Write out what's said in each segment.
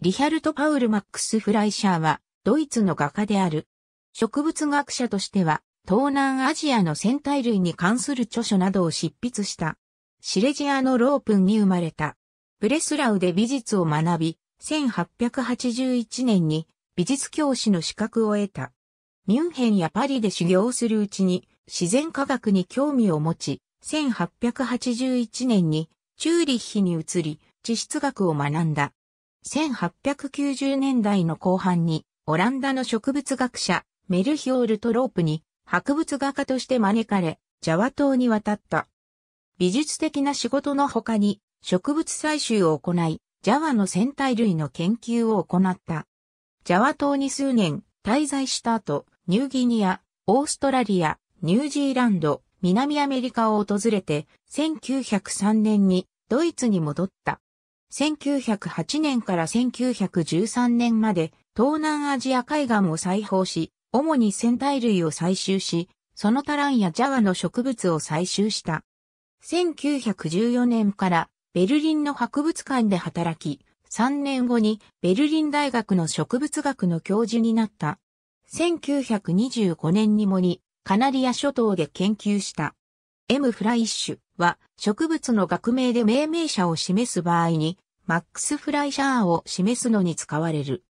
リヒャルト・パウル・マックス・フライシャーは、ドイツの画家である。植物学者としては、東南アジアの戦隊類に関する著書などを執筆した。シレジアのロープンに生まれた。ブレスラウで美術を学び、1881年に美術教師の資格を得た。ミュンヘンやパリで修行するうちに自然科学に興味を持ち、1881年にチューリッヒに移り、地質学を学んだ。1890年代の後半に、オランダの植物学者、メルヒオール・トロープに、博物画家として招かれ、ジャワ島に渡った。美術的な仕事の他に、植物採集を行い、ジャワの戦隊類の研究を行った。ジャワ島に数年滞在した後、ニューギニア、オーストラリア、ニュージーランド、南アメリカを訪れて、1903年にドイツに戻った。1908年から1913年まで東南アジア海岸を採放し、主に仙体類を採集し、そのタランやジャワの植物を採集した。1914年からベルリンの博物館で働き、3年後にベルリン大学の植物学の教授になった。1925年にもにカナリア諸島で研究した。M フライッシュは植物の学名で命名者を示す場合に、マックス・フライシャーを示すのに使われる。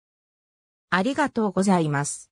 ありがとうございます。